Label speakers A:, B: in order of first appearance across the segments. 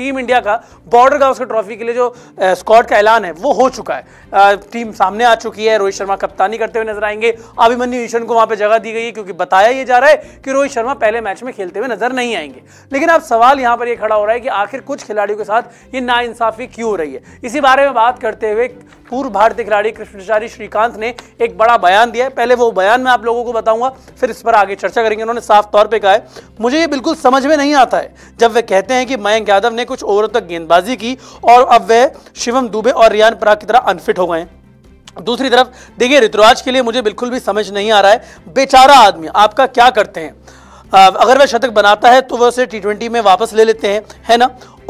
A: team India का Border Gavaskar trophy के लिए जो स्कॉट का ऐलान है वो हो चुका है टीम सामने आ चुकी है रोहित शर्मा कप्तानी करते हुए नजर आएंगे अभिमन्यु ईशन को वहां पर जगह दी गई है क्योंकि बताया ये जा रहा है कि रोहित शर्मा पहले मैच में खेलते हुए नजर नहीं आएंगे लेकिन अब सवाल यहां पर यह खड़ा हो रहा है कि आखिर कुछ खिलाड़ियों के साथ ये नाइंसाफी क्यों हो रही है इसी बारे में बात करते हुए पूर्व भारतीय खिलाड़ी कृष्णचारी श्रीकांत ने एक बड़ा बयान दिया है पहले वो बयान मैं आप लोगों को बताऊंगा फिर इस पर आगे चर्चा करेंगे उन्होंने साफ तौर पे कहा है मुझे ये बिल्कुल समझ में नहीं आता है जब वे कहते हैं कि मयंक यादव ने कुछ ओवरों तक गेंदबाजी की और अब वह शिवम दुबे और रियान पराग की तरह अनफिट हो गए दूसरी तरफ देखिए ऋतुराज के लिए मुझे बिल्कुल भी समझ नहीं आ रहा है बेचारा आदमी आपका क्या करते हैं अगर वह शतक बनाता है तो वह उसे टी ट्वेंटी में वापस ले लेते हैं है ना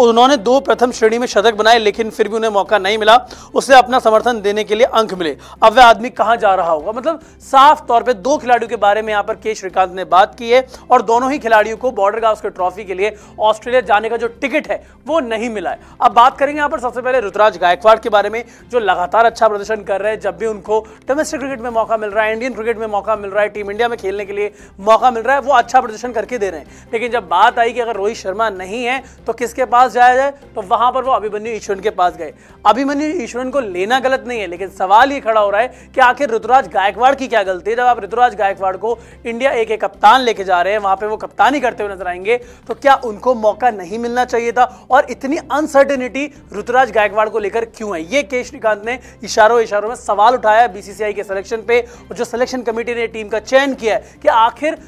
A: उन्होंने दो प्रथम श्रेणी में शतक बनाए लेकिन फिर भी उन्हें मौका नहीं मिला उसे अपना समर्थन देने के लिए अंक मिले अब वह आदमी कहां जा रहा होगा मतलब साफ तौर पर दो खिलाड़ियों के बारे में यहां पर के श्रीकांत ने बात की है और दोनों ही खिलाड़ियों को बॉर्डर गावस्कर ट्रॉफी के लिए ऑस्ट्रेलिया जाने का जो टिकट है वो नहीं मिला है अब बात करेंगे यहां पर सबसे पहले ऋतुराज गायकवाड़ के बारे में जो लगातार अच्छा प्रदर्शन कर रहे हैं जब भी उनको डोमेस्टिक क्रिकेट में मौका मिल रहा है इंडियन क्रिकेट में मौका मिल रहा है टीम इंडिया में खेलने के लिए मौका मिल रहा है वो अच्छा प्रदर्शन करके दे रहे हैं लेकिन जब बात आई कि अगर रोहित शर्मा नहीं है तो किसके पास पास जाया जाए तो वहां पर वो अभिमन्यु ईश्वरन के पास गए अभिमन्यु ईश्वरन को लेना गलत नहीं है लेकिन सवाल ये खड़ा हो रहा है कि आखिर ऋतुराज गायकवाड़ की क्या गलती है जब आप ऋतुराज गायकवाड़ को इंडिया एक एक कप्तान लेके जा रहे हैं वहां पर वो कप्तानी करते हुए नजर आएंगे तो क्या उनको मौका नहीं मिलना चाहिए था और इतनी अनसर्टेनिटी ऋतुराज गायकवाड़ को लेकर क्यों है ये के श्रीकांत ने इशारों इशारों में सवाल उठाया बीसीसीआई के सिलेक्शन पे और जो सिलेक्शन कमेटी ने टीम का चयन किया है कि आखिर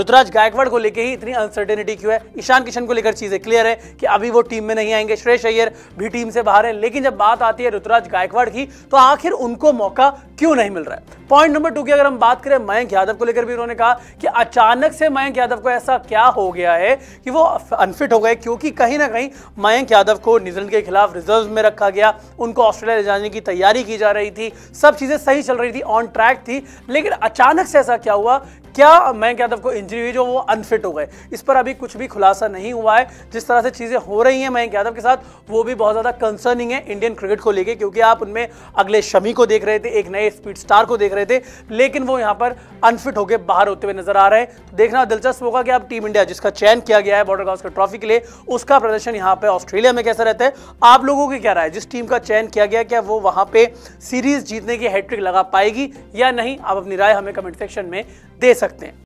A: ऋतुराज गायकवाड़ को लेकर ही इतनी अनसर्टेनिटी क्यों है ईशान किशन को लेकर चीजें क्लियर है कि अभी वो टीम में नहीं आएंगे श्रेष अय्यर भी टीम से बाहर है लेकिन जब बात आती है ऋतुराज गायकवाड़ की तो आखिर उनको मौका क्यों नहीं मिल रहा है पॉइंट नंबर टू की अगर हम बात करें मयंक यादव को लेकर भी उन्होंने कहा कि अचानक से मयंक यादव को ऐसा क्या हो गया है कि वो अनफिट हो गए क्योंकि कहीं ना कहीं मयंक यादव को न्यूजीलैंड के खिलाफ रिजर्व में रखा गया उनको ऑस्ट्रेलिया ले जाने की तैयारी की जा रही थी सब चीज़ें सही चल रही थी ऑन ट्रैक थी लेकिन अचानक से ऐसा क्या हुआ क्या मयंक यादव को इंजरी हुई जो वो अनफिट हो गए इस पर अभी कुछ भी खुलासा नहीं हुआ है जिस तरह से चीज़ें हो रही हैं मयंक यादव के साथ वो भी बहुत ज़्यादा कंसर्निंग है इंडियन क्रिकेट को लेकर क्योंकि आप उनमें अगले शमी को देख रहे थे एक नए स्पीड स्टार को देख रहे थे लेकिन वो यहाँ पर अनफिट होकर बाहर होते हुए नजर आ रहे हैं तो देखना दिलचस्प होगा कि अब टीम इंडिया जिसका चयन किया गया है बॉर्डर गावस्कर ट्रॉफी के लिए उसका प्रदर्शन यहाँ पर ऑस्ट्रेलिया में कैसा रहता है आप लोगों की क्या राय जिस टीम का चयन किया गया क्या वो वहाँ पर सीरीज जीतने की हैट्रिक लगा पाएगी या नहीं आप अपनी राय हमें कमेंट सेक्शन में दे सकते हैं